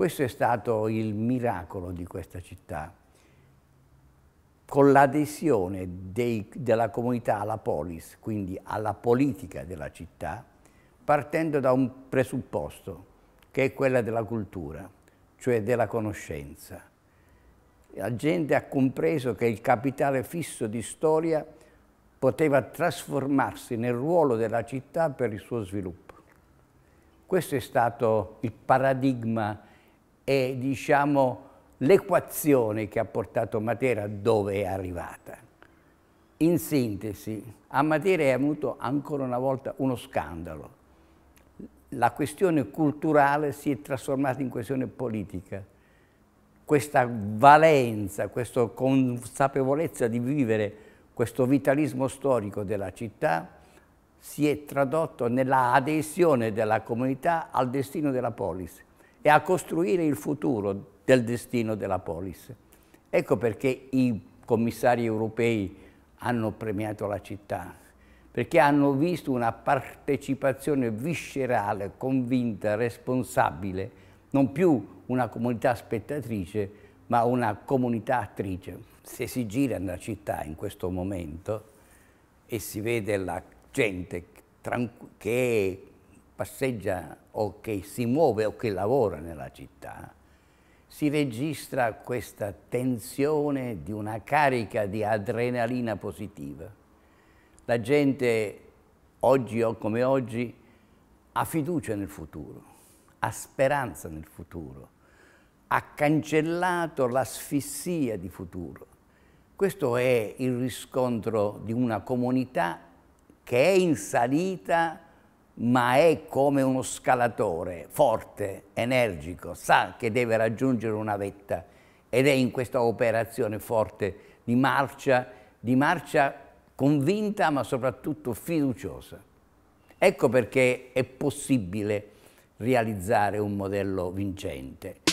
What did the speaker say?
Questo è stato il miracolo di questa città. Con l'adesione della comunità alla polis, quindi alla politica della città, partendo da un presupposto che è quella della cultura, cioè della conoscenza. La gente ha compreso che il capitale fisso di storia poteva trasformarsi nel ruolo della città per il suo sviluppo. Questo è stato il paradigma è diciamo, l'equazione che ha portato Matera dove è arrivata. In sintesi, a Matera è avuto ancora una volta uno scandalo. La questione culturale si è trasformata in questione politica. Questa valenza, questa consapevolezza di vivere questo vitalismo storico della città si è tradotto nella adesione della comunità al destino della polis e a costruire il futuro del destino della polis. Ecco perché i commissari europei hanno premiato la città, perché hanno visto una partecipazione viscerale, convinta, responsabile, non più una comunità spettatrice, ma una comunità attrice. Se si gira nella città in questo momento e si vede la gente che è passeggia o che si muove o che lavora nella città, si registra questa tensione di una carica di adrenalina positiva. La gente, oggi o come oggi, ha fiducia nel futuro, ha speranza nel futuro, ha cancellato l'asfissia di futuro. Questo è il riscontro di una comunità che è in salita ma è come uno scalatore forte, energico, sa che deve raggiungere una vetta ed è in questa operazione forte di marcia, di marcia convinta ma soprattutto fiduciosa. Ecco perché è possibile realizzare un modello vincente.